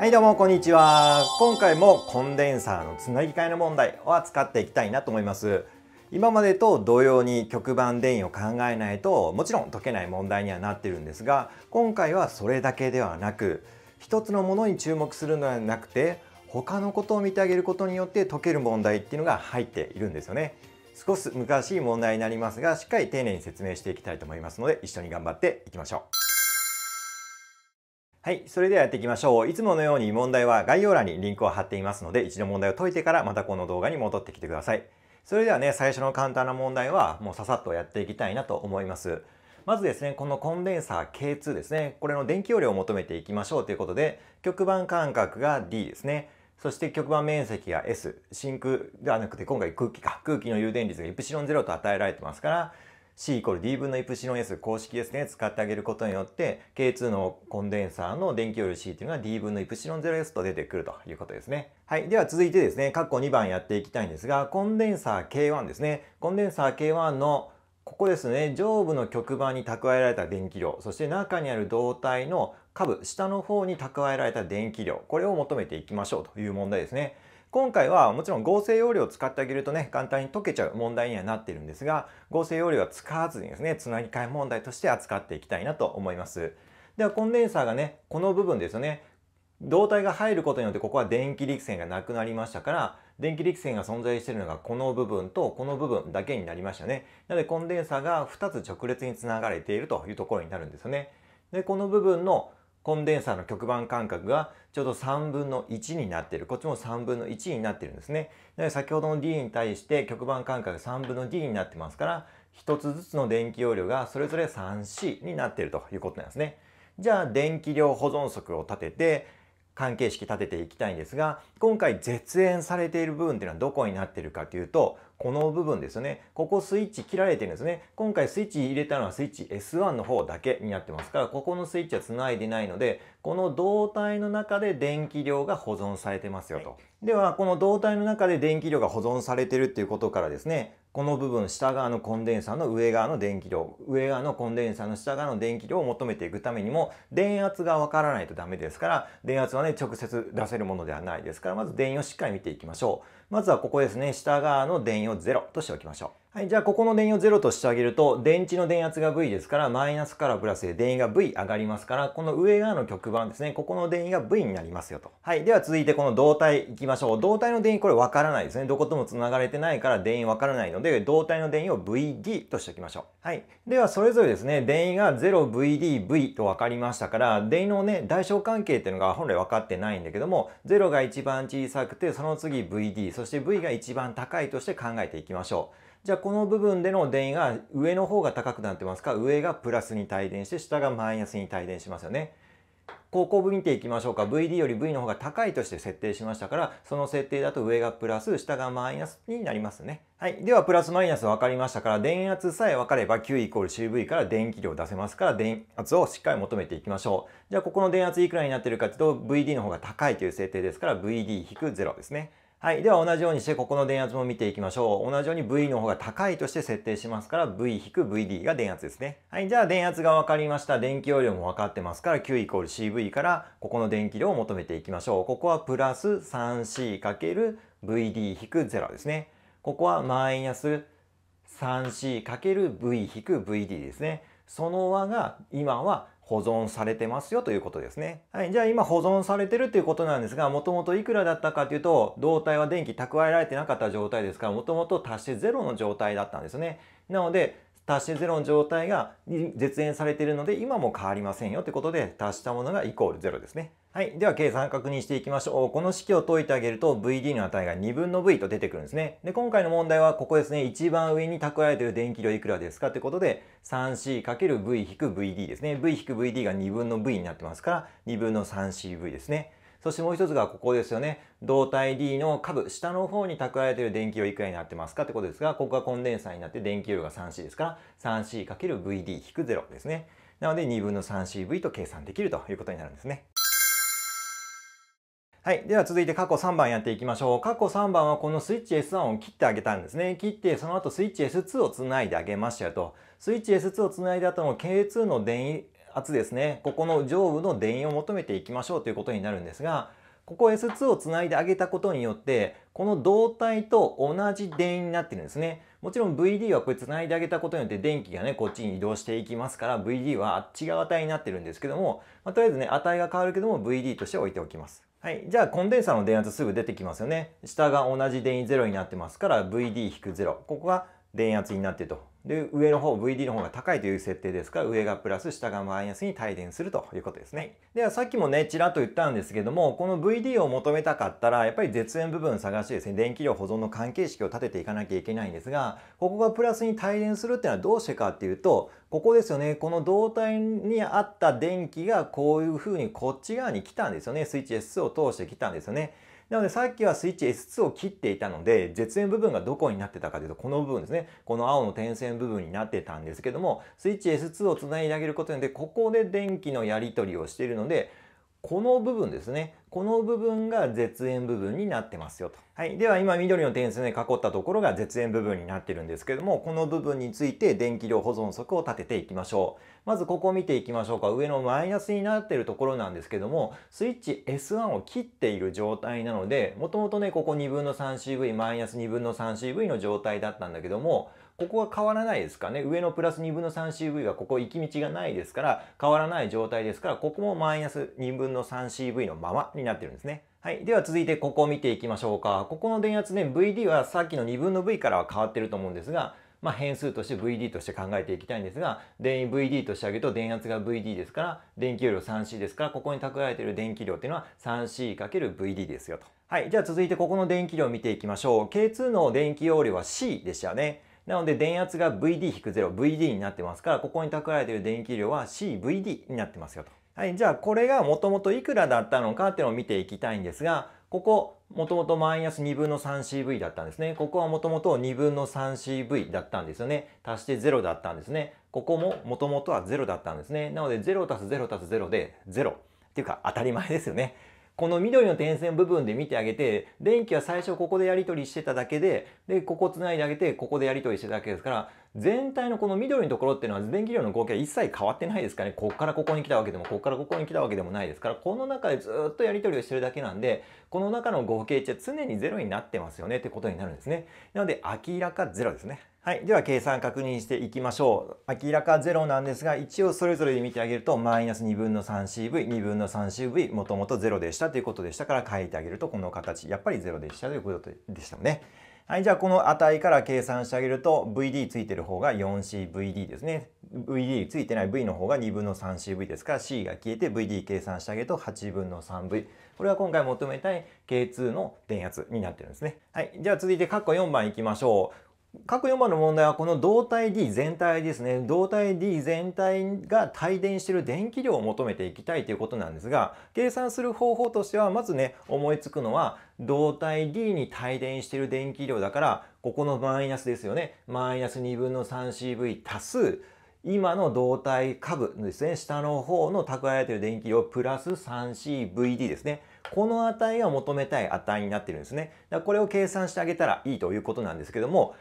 はいどうもこんにちは今回もコンデンサーのつなぎ替えの問題を扱っていきたいなと思います今までと同様に極板電位を考えないともちろん解けない問題にはなってるんですが今回はそれだけではなく一つのものに注目するのではなくて他のことを見てあげることによって解ける問題っていうのが入っているんですよね少し難しい問題になりますがしっかり丁寧に説明していきたいと思いますので一緒に頑張っていきましょうはい。それではやっていきましょう。いつものように問題は概要欄にリンクを貼っていますので、一度問題を解いてからまたこの動画に戻ってきてください。それではね、最初の簡単な問題はもうささっとやっていきたいなと思います。まずですね、このコンデンサー K2 ですね。これの電気容量を求めていきましょうということで、極板間隔が D ですね。そして極板面積が S。真空ではなくて、今回空気か。空気の誘電率がイプシロン0と与えられてますから、C イコール D 分のイプシロン S 公式ですね使ってあげることによって K2 のコンデンサーの電気容量 C というのが D 分のイプシロン 0S と出てくるということですねはいでは続いてですね括弧2番やっていきたいんですがコンデンサー K1 ですねコンデンサー K1 のここですね上部の極板に蓄えられた電気量そして中にある導体の下部下の方に蓄えられた電気量これを求めていきましょうという問題ですね今回はもちろん合成容量を使ってあげるとね、簡単に解けちゃう問題にはなってるんですが、合成容量は使わずにですね、つなぎ替え問題として扱っていきたいなと思います。ではコンデンサーがね、この部分ですよね。導体が入ることによってここは電気力線がなくなりましたから電気力線が存在しているのがこの部分とこの部分だけになりましたねなのでコンデンサーが2つ直列につながれているというところになるんですよねでこの部分のコンデンサーの極板間隔がちょうど3分の1になっている。こっちも3分の1になってるんですね。で先ほどの D に対して極板間隔が3分の D になってますから、1つずつの電気容量がそれぞれ 3C になっているということなんですね。じゃあ電気量保存則を立てて、関係式立てていきたいんですが、今回絶縁されている部分っていうのはどこになってるかというと、この部分ですよね。ここスイッチ切られてるんですね。今回スイッチ入れたのはスイッチ S1 の方だけになってますから、ここのスイッチは繋いでないので、この胴体の中で電気量が保存されてますよと。はい、では、この胴体の中で電気量が保存されてるっていうことからですね、この部分下側のコンデンサの上側の電気量上側のコンデンサの下側の電気量を求めていくためにも電圧がわからないとダメですから電圧はね直接出せるものではないですからまず電位をしっかり見ていきましょうまずはここですね下側の電位を0としておきましょうはい、じゃあここの電位を0としてあげると、電池の電圧が V ですから、マイナスからプラスで電位が V 上がりますから、この上側の極板ですね、ここの電位が V になりますよと。はい、では続いてこの導体いきましょう。導体の電位これ分からないですね。どことも繋がれてないから電位分からないので、導体の電位を VD としておきましょう。はい、ではそれぞれですね、電位が 0VDV と分かりましたから、電位のね、代償関係っていうのが本来分かってないんだけども、0が一番小さくて、その次 VD、そして V が一番高いとして考えていきましょう。じゃあこの部分での電位が上の方が高くなってますか上がプラスに帯電して下がマイナスに帯電しますよね。後後部見ていきましょうか VD より V の方が高いとして設定しましたからその設定だと上がプラス下がマイナスになりますねはいではプラスマイナス分かりましたから電圧さえ分かれば Q イコール CV から電気量出せますから電圧をしっかり求めていきましょうじゃあここの電圧いくらになってるかというと VD の方が高いという設定ですから VD-0 ですねはい。では同じようにして、ここの電圧も見ていきましょう。同じように V の方が高いとして設定しますから、V-VD が電圧ですね。はい。じゃあ電圧が分かりました。電気容量も分かってますから、Q イコール CV から、ここの電気量を求めていきましょう。ここはプラス 3C×VD-0 ですね。ここはマイナス 3C×V-VD ですね。その和が今は保存されてますよということですね。はい。じゃあ今保存されてるということなんですが、もともといくらだったかというと、胴体は電気蓄えられてなかった状態ですから、もともと足してロの状態だったんですね。なので、足して0の状態が絶縁されているので今も変わりませんよってことで達したものがイコール0ですね。はい。では、計算確認していきましょう。この式を解いてあげると、VD の値が2分の V と出てくるんですね。で、今回の問題は、ここですね、一番上に蓄えている電気量いくらですかってことで、3C×V-VD ですね。V-VD が2分の V になってますから、2分の 3CV ですね。そしてもう一つがここですよね。胴体 D の下部、下の方に蓄えている電気量いくらになってますかってことですが、ここがコンデンサーになって電気量が 3C ですから、3C×VD-0 ですね。なので2分の 3CV と計算できるということになるんですね。はい。では続いて過去3番やっていきましょう。過去3番はこのスイッチ S1 を切ってあげたんですね。切ってその後スイッチ S2 をつないであげましたよと。スイッチ S2 をつないだ後の K2 の電位、圧ですねここの上部の電位を求めていきましょうということになるんですがここ S2 をつないであげたことによってこの胴体と同じ電位になってるんですねもちろん VD はこれつないであげたことによって電気がねこっちに移動していきますから VD はあっち側値になってるんですけども、まあ、とりあえずね値が変わるけども VD として置いておきますはい。じゃあ、コンデンサーの電圧すぐ出てきますよね。下が同じ電位0になってますから、VD-0。ここが電圧になってとで、上の方、VD の方が高いという設定ですから、上がプラス、下がマイナスに帯電するということですね。では、さっきもね、ちらっと言ったんですけども、この VD を求めたかったら、やっぱり絶縁部分探してですね、電気量保存の関係式を立てていかなきゃいけないんですが、ここがプラスに帯電するっていうのはどうしてかっていうと、ここですよね、この胴体にあった電気がこういう風にこっち側に来たんですよね、スイッチ S を通して来たんですよね。なのでさっきはスイッチ S2 を切っていたので、絶縁部分がどこになってたかというと、この部分ですね。この青の点線部分になってたんですけども、スイッチ S2 をつないであげることによって、ここで電気のやり取りをしているので、この部分ですね。この部分が絶縁部分になってますよと。はい。では今緑の点数で囲ったところが絶縁部分になってるんですけども、この部分について電気量保存則を立てていきましょう。まずここを見ていきましょうか。上のマイナスになってるところなんですけども、スイッチ S1 を切っている状態なので、もともとね、ここ2分の 3CV、マイナス2分の 3CV の状態だったんだけども、ここは変わらないですかね。上のプラス2分の 3CV がここ行き道がないですから、変わらない状態ですから、ここもマイナス2分の 3CV のままになってるんですね。はい。では続いてここを見ていきましょうか。ここの電圧ね、VD はさっきの2分の V からは変わってると思うんですが、まあ、変数として VD として考えていきたいんですが、電位 VD としてあげると電圧が VD ですから、電気容量 3C ですから、ここに蓄えている電気量っていうのは 3C×VD ですよと。はい。じゃあ続いてここの電気量を見ていきましょう。K2 の電気容量は C でしたよね。なので電圧が VD-0、VD になってますから、ここに蓄えている電気量は CVD になってますよと。はい、じゃあこれがもともといくらだったのかっていうのを見ていきたいんですが、ここ、もともとマイナス2分の 3CV だったんですね。ここはもともと2分の 3CV だったんですよね。足して0だったんですね。ここももともとは0だったんですね。なので0足す0足す0で0。っていうか当たり前ですよね。この緑の点線部分で見てあげて、電気は最初ここでやり取りしてただけで、で、ここ繋いであげて、ここでやり取りしてただけですから、全体のこの緑のところっていうのは電気量の合計は一切変わってないですかね、こっからここに来たわけでも、こっからここに来たわけでもないですから、この中でずっとやり取りをしてるだけなんで、この中の合計値は常にゼロになってますよねってことになるんですね。なので、明らかゼロですね。はい、では計算確認していきましょう。明らか0なんですが、一応それぞれで見てあげると、マイナス2分の 3CV、2分の 3CV、もともと0でしたということでしたから書いてあげると、この形、やっぱり0でしたということでしたもんね。はい、じゃあこの値から計算してあげると、VD ついてる方が 4CVD ですね。VD ついてない V の方が2分の 3CV ですから、C が消えて VD 計算してあげると8分の 3V。これは今回求めたい K2 の電圧になってるんですね。はい、じゃあ続いて括弧4番いきましょう。各4番の問題はこの動体 D 全体ですね動体 D 全体が帯電している電気量を求めていきたいということなんですが計算する方法としてはまずね思いつくのは動体 D に帯電している電気量だからここのマイナスですよねマイナス2分の 3CV 足す今の動体下部ですね下の方の蓄えられている電気量プラス 3CVD ですねこの値が求めたい値になってるんですねだこれを計算してあげたらいいということなんですけども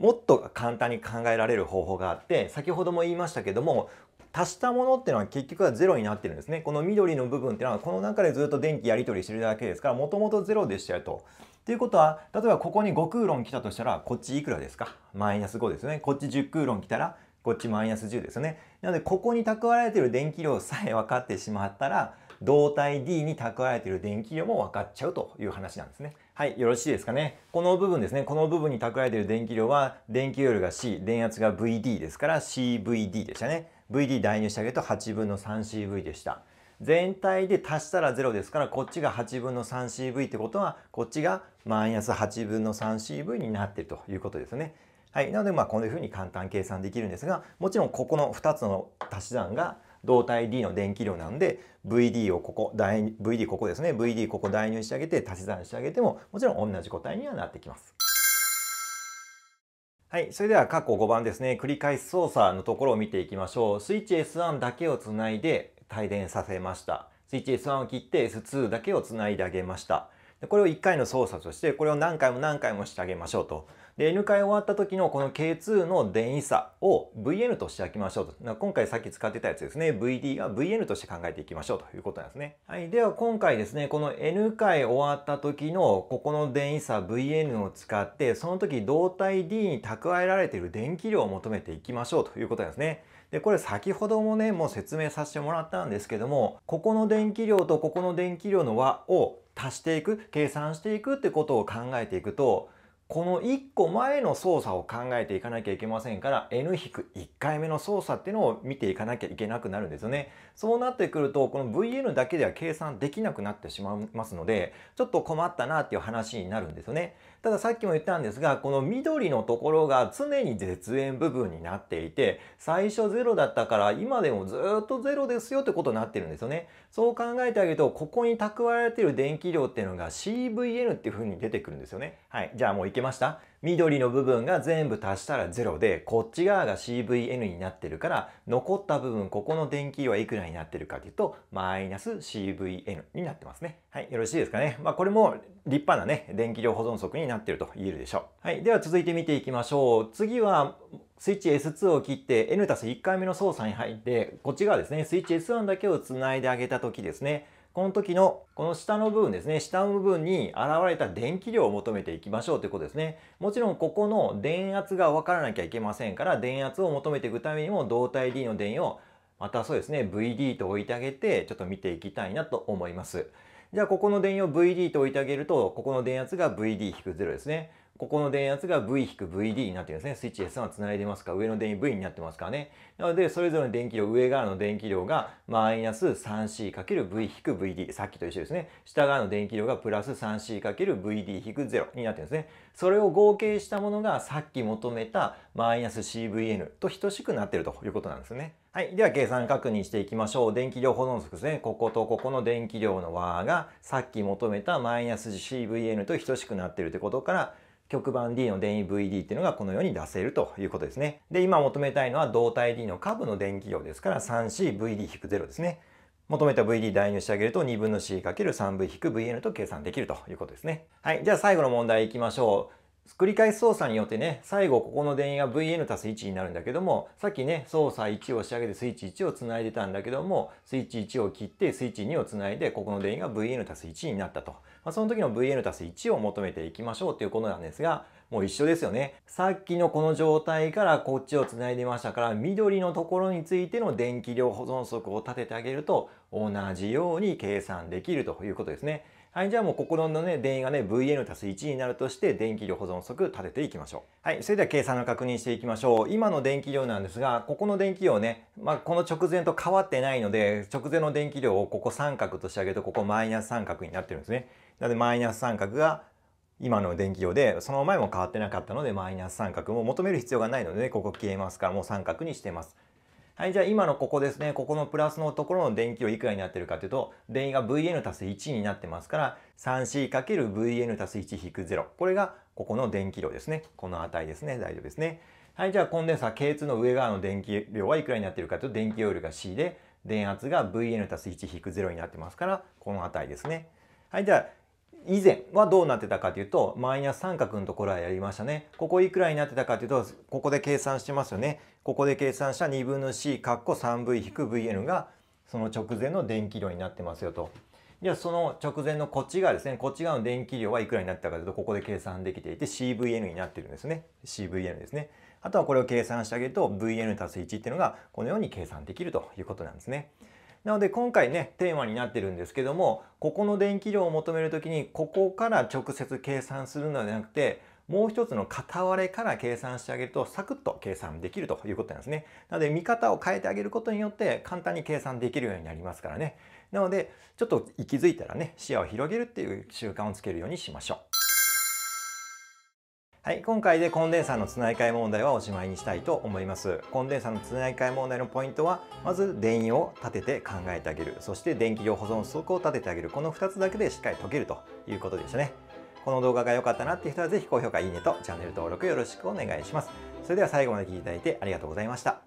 もっと簡単に考えられる方法があって先ほども言いましたけども足したものっていうのは結局はゼロになってるんですねこの緑の部分っていうのはこの中でずっと電気やり取りしてるだけですからもともとゼロでしちゃうと。ということは例えばここに5空論来たとしたらこっちいくらですかマイナス5ですよねこっち10クーロン来たらこっちマイナス10ですよねなのでここに蓄えられてる電気量さえ分かってしまったら動体 D に蓄えてる電気量も分かっちゃうという話なんですね。はい、よろしいですかね。この部分ですね、この部分に蓄えている電気量は、電気容量が C、電圧が VD ですから CVD でしたね。VD 代入してあげると8分の 3CV でした。全体で足したら0ですから、こっちが8分の 3CV ってことは、こっちがマイナス8分の 3CV になっているということですね。はい、なので、まあ、こういうふうに簡単計算できるんですが、もちろんここの2つの足し算が導体 D の電気量なんで VD をここ VD ここですね VD ここ代入してあげて足し算してあげてももちろん同じ答えにはなってきます。はい。それでは、過去5番ですね。繰り返し操作のところを見ていきましょう。スイッチ S1 だけをつないで帯電させました。スイッチ S1 を切って S2 だけをつないであげました。でこれを1回の操作として、これを何回も何回もしてあげましょうと。で N 回終わった時のこの K2 の電位差を VN として開きましょうと今回さっき使ってたやつですね VD が VN として考えていきましょうということなんですね、はい、では今回ですねこの N 回終わった時のここの電位差 VN を使ってその時動体 D に蓄えられている電気量を求めていきましょうということなんですねでこれ先ほどもねもう説明させてもらったんですけどもここの電気量とここの電気量の和を足していく計算していくってことを考えていくとこの1個前の操作を考えていかなきゃいけませんから N-1 回目の操作っていうのを見ていかなきゃいけなくなるんですよね。そうなってくるとこの VN だけでは計算できなくなってしまいますのでちょっと困ったなっていう話になるんですよね。たださっきも言ったんですがこの緑のところが常に絶縁部分になっていて最初0だったから今でもずっと0ですよってことになってるんですよね。そう考えてあげるとここに蓄えられてる電気量っていうのが CVN っていう風に出てくるんですよね。はい。じゃあもうけました緑の部分が全部足したら0で、こっち側が CVN になってるから、残った部分、ここの電気量はいくらになってるかというと、マイナス CVN になってますね。はい、よろしいですかね。まあ、これも立派なね、電気量保存則になってると言えるでしょう。はい、では続いて見ていきましょう。次は、スイッチ S2 を切って N たす1回目の操作に入って、こっち側ですね、スイッチ S1 だけをつないであげた時ですね、この時のこの下の部分ですね下の部分に現れた電気量を求めていきましょうということですねもちろんここの電圧が分からなきゃいけませんから電圧を求めていくためにも導体 D の電位をまたそうですね VD と置いてあげてちょっと見ていきたいなと思いますじゃあここの電位を VD と置いてあげるとここの電圧が VD-0 ですねここの電圧が V-VD になってるんですね。スイッチ S1 つないでますか上の電位 V になってますからね。なので、それぞれの電気量、上側の電気量がマイナス 3C×V-VD。さっきと一緒ですね。下側の電気量がプラス 3C×VD-0 になってるんですね。それを合計したものがさっき求めたマイナス CVN と等しくなってるということなんですね。はい。では、計算確認していきましょう。電気量保存則ですね。こことここの電気量の和がさっき求めたマイナス CVN と等しくなってるということから、極板 D の電位 VD っていうのがこのように出せるということですね。で、今求めたいのは動体 D の下部の電気量ですから 3CVD-0 ですね。求めた VD 代入してあげると2分の C×3V-VN と計算できるということですね。はい。じゃあ最後の問題行きましょう。繰り返し操作によってね、最後ここの電位が VN+1 になるんだけども、さっきね、操作1を仕上げてスイッチ1をつないでたんだけども、スイッチ1を切ってスイッチ2をつないで、ここの電位が VN+1 になったと。まあ、その時の VN+1 を求めていきましょうということなんですが、もう一緒ですよね。さっきのこの状態からこっちをつないでましたから、緑のところについての電気量保存則を立ててあげると、同じように計算できるということですね。はい、じゃあもう心のね、電位がね、VN 足す1になるとして、電気量保存則立てていきましょう。はい、それでは計算の確認していきましょう。今の電気量なんですが、ここの電気量ね、まあ、この直前と変わってないので、直前の電気量をここ三角としてあげると、ここマイナス三角になってるんですね。なので、マイナス三角が今の電気量で、その前も変わってなかったので、マイナス三角も求める必要がないので、ね、ここ消えますから、もう三角にしてます。はい、じゃあ今のここですね、ここのプラスのところの電気量いくらになってるかというと、電位が Vn たす1になってますから、3C×Vn たす1引く0。これがここの電気量ですね。この値ですね。大丈夫ですね。はい、じゃあコンデンサー K2 の上側の電気量はいくらになってるかというと、電気容量が C で、電圧が Vn たす1引く0になってますから、この値ですね。はい、じゃあ以前はどうなってたかというと、マイナス三角のところはやりましたね。ここいくらになってたかというと、ここで計算してますよね。ここで計算した2分の c かっこ 3v-vn がその直前の電気量になってますよと。じゃあその直前のこっち側ですね、こっち側の電気量はいくらになったかというと、ここで計算できていて CVN になってるんですね。CVN ですね。あとはこれを計算してあげると VN+1 っていうのがこのように計算できるということなんですね。なので今回ねテーマになってるんですけどもここの電気量を求める時にここから直接計算するのではなくてもう一つの片割れから計算してあげるとサクッと計算できるということなんですね。なので見方を変えてあげることによって簡単に計算できるようになりますからね。なのでちょっと息づいたらね視野を広げるっていう習慣をつけるようにしましょう。はい、今回でコンデンサーのつない替え問題はおしまいにしたいと思います。コンデンサーのつな替え問題のポイントは、まず電位を立てて考えてあげる、そして電気量保存則を立ててあげる、この2つだけでしっかり解けるということでしたね。この動画が良かったなっていう人は是非高評価、いいねとチャンネル登録よろしくお願いします。それでは最後まで聴いていただいてありがとうございました。